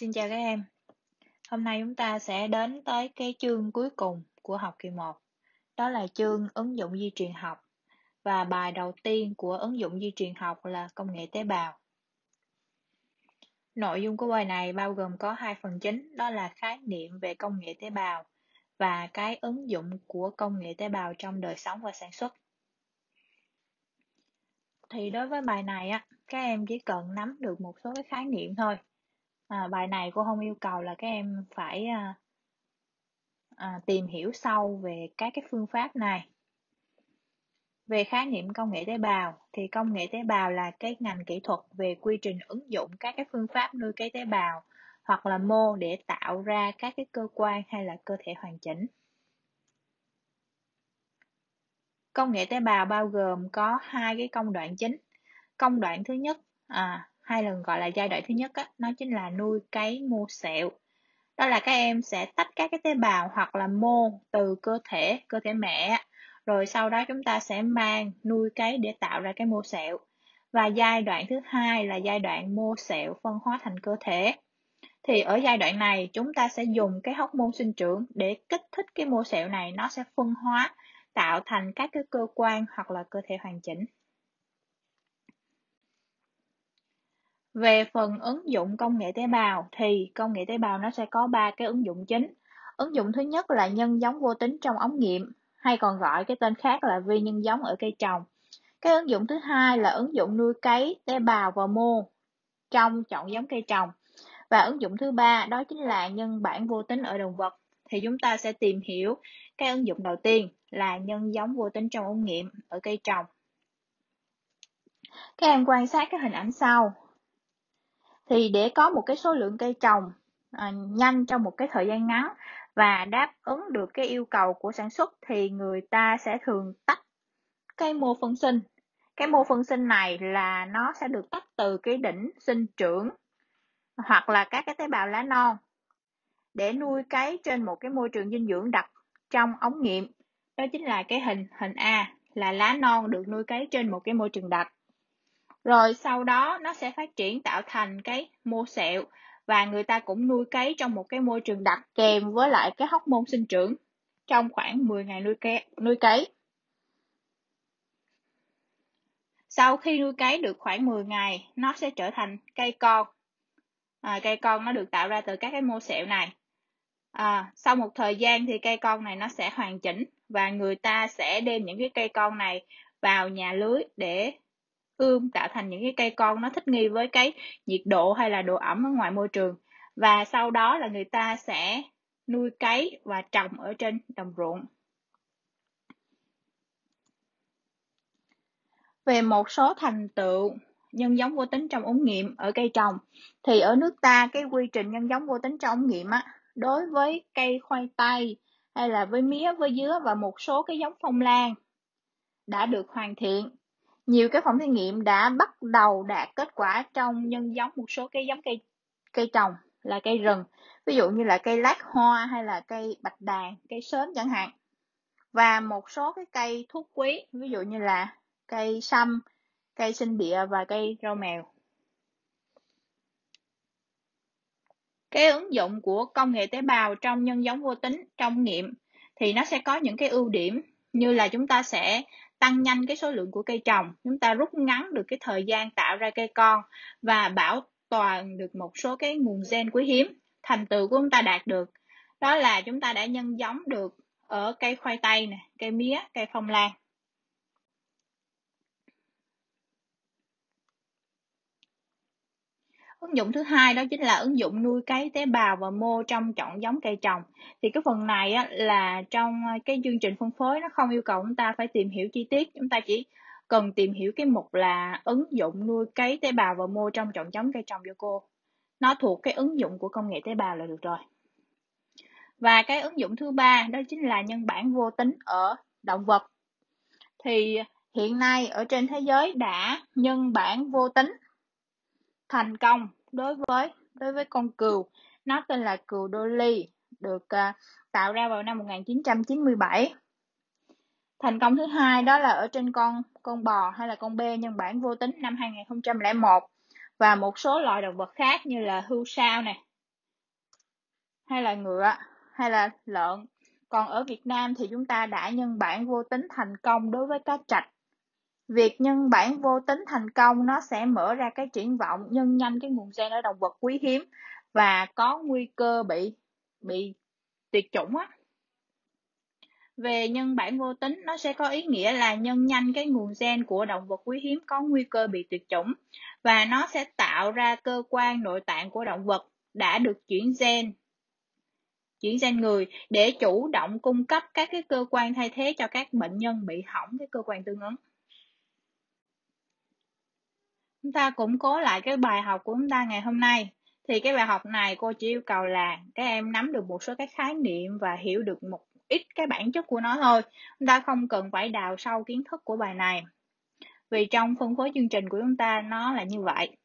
Xin chào các em. Hôm nay chúng ta sẽ đến tới cái chương cuối cùng của học kỳ 1. Đó là chương ứng dụng di truyền học và bài đầu tiên của ứng dụng di truyền học là công nghệ tế bào. Nội dung của bài này bao gồm có hai phần chính, đó là khái niệm về công nghệ tế bào và cái ứng dụng của công nghệ tế bào trong đời sống và sản xuất. Thì đối với bài này á, các em chỉ cần nắm được một số cái khái niệm thôi à, bài này cô không yêu cầu là các em phải à, à, tìm hiểu sâu về các cái phương pháp này về khái niệm công nghệ tế bào thì công nghệ tế bào là cái ngành kỹ thuật về quy trình ứng dụng các cái phương pháp nuôi cấy tế bào hoặc là mô để tạo ra các cái cơ quan hay là cơ thể hoàn chỉnh công nghệ tế bào bao gồm có hai cái công đoạn chính công đoạn thứ nhất à, hai lần gọi là giai đoạn thứ nhất á, nó chính là nuôi cấy mô sẹo đó là các em sẽ tách các cái tế bào hoặc là mô từ cơ thể cơ thể mẹ rồi sau đó chúng ta sẽ mang nuôi cấy để tạo ra cái mô sẹo và giai đoạn thứ hai là giai đoạn mô sẹo phân hóa thành cơ thể thì ở giai đoạn này chúng ta sẽ dùng cái hóc môn sinh trưởng để kích thích cái mô sẹo này nó sẽ phân hóa tạo thành các cái cơ quan hoặc là cơ thể hoàn chỉnh Về phần ứng dụng công nghệ tế bào thì công nghệ tế bào nó sẽ có ba cái ứng dụng chính. Ứng dụng thứ nhất là nhân giống vô tính trong ống nghiệm hay còn gọi cái tên khác là vi nhân giống ở cây trồng. Cái ứng dụng thứ hai là ứng dụng nuôi cấy tế bào và mô trong chọn giống cây trồng. Và ứng dụng thứ ba đó chính là nhân bản vô tính ở động vật. Thì chúng ta sẽ tìm hiểu cái ứng dụng đầu tiên là nhân giống vô tính trong ống nghiệm ở cây trồng. Các em quan sát cái hình ảnh sau thì để có một cái số lượng cây trồng à, nhanh trong một cái thời gian ngắn và đáp ứng được cái yêu cầu của sản xuất thì người ta sẽ thường tách cây mô phân sinh cái mô phân sinh này là nó sẽ được tách từ cái đỉnh sinh trưởng hoặc là các cái tế bào lá non để nuôi cấy trên một cái môi trường dinh dưỡng đặc trong ống nghiệm đó chính là cái hình hình A là lá non được nuôi cấy trên một cái môi trường đặc rồi sau đó nó sẽ phát triển tạo thành cái mô sẹo và người ta cũng nuôi cấy trong một cái môi trường đặc kèm với lại cái hóc môn sinh trưởng trong khoảng 10 ngày nuôi cấy, nuôi cấy. Sau khi nuôi cấy được khoảng 10 ngày, nó sẽ trở thành cây con. À, cây con nó được tạo ra từ các cái mô sẹo này. À, sau một thời gian thì cây con này nó sẽ hoàn chỉnh và người ta sẽ đem những cái cây con này vào nhà lưới để ươm tạo thành những cái cây con nó thích nghi với cái nhiệt độ hay là độ ẩm ở ngoài môi trường và sau đó là người ta sẽ nuôi cấy và trồng ở trên đồng ruộng về một số thành tựu nhân giống vô tính trong ống nghiệm ở cây trồng thì ở nước ta cái quy trình nhân giống vô tính trong ống nghiệm á đối với cây khoai tây hay là với mía với dứa và một số cái giống phong lan đã được hoàn thiện nhiều cái phòng thí nghiệm đã bắt đầu đạt kết quả trong nhân giống một số cái giống cây cây trồng là cây rừng ví dụ như là cây lát hoa hay là cây bạch đàn cây sớm chẳng hạn và một số cái cây thuốc quý ví dụ như là cây sâm cây sinh địa và cây rau mèo cái ứng dụng của công nghệ tế bào trong nhân giống vô tính trong nghiệm thì nó sẽ có những cái ưu điểm như là chúng ta sẽ tăng nhanh cái số lượng của cây trồng chúng ta rút ngắn được cái thời gian tạo ra cây con và bảo toàn được một số cái nguồn gen quý hiếm thành tựu của chúng ta đạt được đó là chúng ta đã nhân giống được ở cây khoai tây nè cây mía cây phong lan Ứng dụng thứ hai đó chính là ứng dụng nuôi cấy tế bào và mô trong chọn giống cây trồng. Thì cái phần này á, là trong cái chương trình phân phối nó không yêu cầu chúng ta phải tìm hiểu chi tiết, chúng ta chỉ cần tìm hiểu cái mục là ứng dụng nuôi cấy tế bào và mô trong chọn giống cây trồng cho cô. Nó thuộc cái ứng dụng của công nghệ tế bào là được rồi. Và cái ứng dụng thứ ba đó chính là nhân bản vô tính ở động vật. Thì hiện nay ở trên thế giới đã nhân bản vô tính thành công đối với đối với con cừu nó tên là cừu Dolly được uh, tạo ra vào năm 1997 thành công thứ hai đó là ở trên con con bò hay là con bê nhân bản vô tính năm 2001 và một số loại động vật khác như là hưu sao này hay là ngựa hay là lợn còn ở Việt Nam thì chúng ta đã nhân bản vô tính thành công đối với cá trạch việc nhân bản vô tính thành công nó sẽ mở ra cái triển vọng nhân nhanh cái nguồn gen ở động vật quý hiếm và có nguy cơ bị bị tuyệt chủng á về nhân bản vô tính nó sẽ có ý nghĩa là nhân nhanh cái nguồn gen của động vật quý hiếm có nguy cơ bị tuyệt chủng và nó sẽ tạo ra cơ quan nội tạng của động vật đã được chuyển gen chuyển gen người để chủ động cung cấp các cái cơ quan thay thế cho các bệnh nhân bị hỏng cái cơ quan tương ứng chúng ta củng cố lại cái bài học của chúng ta ngày hôm nay thì cái bài học này cô chỉ yêu cầu là các em nắm được một số cái khái niệm và hiểu được một ít cái bản chất của nó thôi chúng ta không cần phải đào sâu kiến thức của bài này vì trong phân phối chương trình của chúng ta nó là như vậy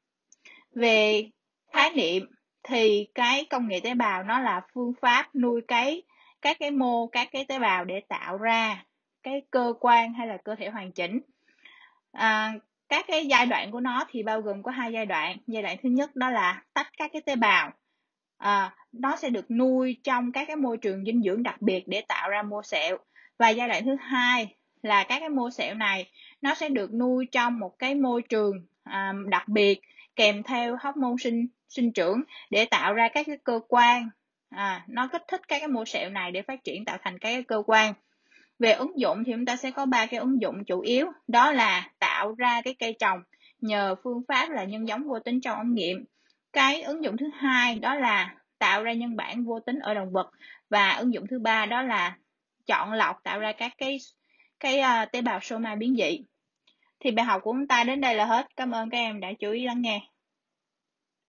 về khái niệm thì cái công nghệ tế bào nó là phương pháp nuôi cái các cái mô các cái tế bào để tạo ra cái cơ quan hay là cơ thể hoàn chỉnh à, các cái giai đoạn của nó thì bao gồm có hai giai đoạn giai đoạn thứ nhất đó là tách các cái tế bào à, nó sẽ được nuôi trong các cái môi trường dinh dưỡng đặc biệt để tạo ra mô sẹo và giai đoạn thứ hai là các cái mô sẹo này nó sẽ được nuôi trong một cái môi trường à, đặc biệt kèm theo hóc môn sinh sinh trưởng để tạo ra các cái cơ quan à, nó kích thích các cái mô sẹo này để phát triển tạo thành các cái cơ quan về ứng dụng thì chúng ta sẽ có ba cái ứng dụng chủ yếu đó là tạo ra cái cây trồng nhờ phương pháp là nhân giống vô tính trong ống nghiệm cái ứng dụng thứ hai đó là tạo ra nhân bản vô tính ở động vật và ứng dụng thứ ba đó là chọn lọc tạo ra các cái cái uh, tế bào soma biến dị thì bài học của chúng ta đến đây là hết cảm ơn các em đã chú ý lắng nghe